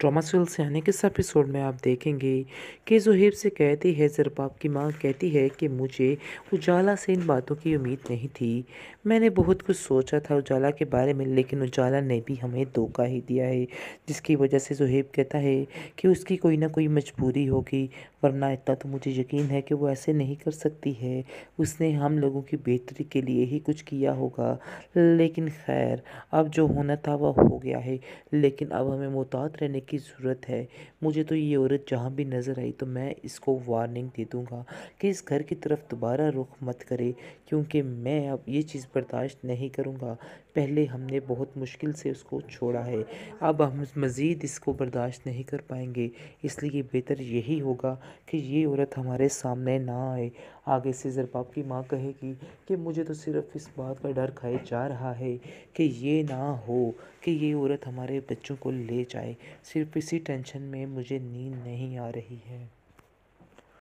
trauma cell से आने के एपिसोड में आप देखेंगे कि जहेब से कहती है जरबाप की माँ कहती है कि मुझे उजाला से इन बातों की उम्मीद नहीं थी मैंने बहुत कुछ सोचा था उजाला के बारे में लेकिन उजाला ने भी हमें धोखा ही दिया है जिसकी वजह से जहेब कहता है कि उसकी कोई ना कोई मजबूरी होगी वरना इतना तो मुझे यकीन है कि वो ऐसे नहीं कर सकती है उसने हम लोगों की बेहतरी के लिए ही कुछ किया होगा लेकिन खैर अब जो होना था वह हो गया है लेकिन अब हमें मोहतात रहने की ज़रूरत है मुझे तो ये औरत जहाँ भी नज़र आई तो मैं इसको वार्निंग दे दूँगा कि इस घर की तरफ दोबारा रुख मत करे क्योंकि मैं अब ये चीज़ बर्दाश्त नहीं करूँगा पहले हमने बहुत मुश्किल से उसको छोड़ा है अब हम मज़ीद इसको बर्दाश्त नहीं कर पाएंगे इसलिए बेहतर यही होगा कि ये औरत हमारे सामने ना आए आगे से बाप की माँ कहेगी कि मुझे तो सिर्फ इस बात का डर खाए जा रहा है कि ये ना हो कि ये औरत हमारे बच्चों को ले जाए सिर्फ इसी टेंशन में मुझे नींद नहीं आ रही है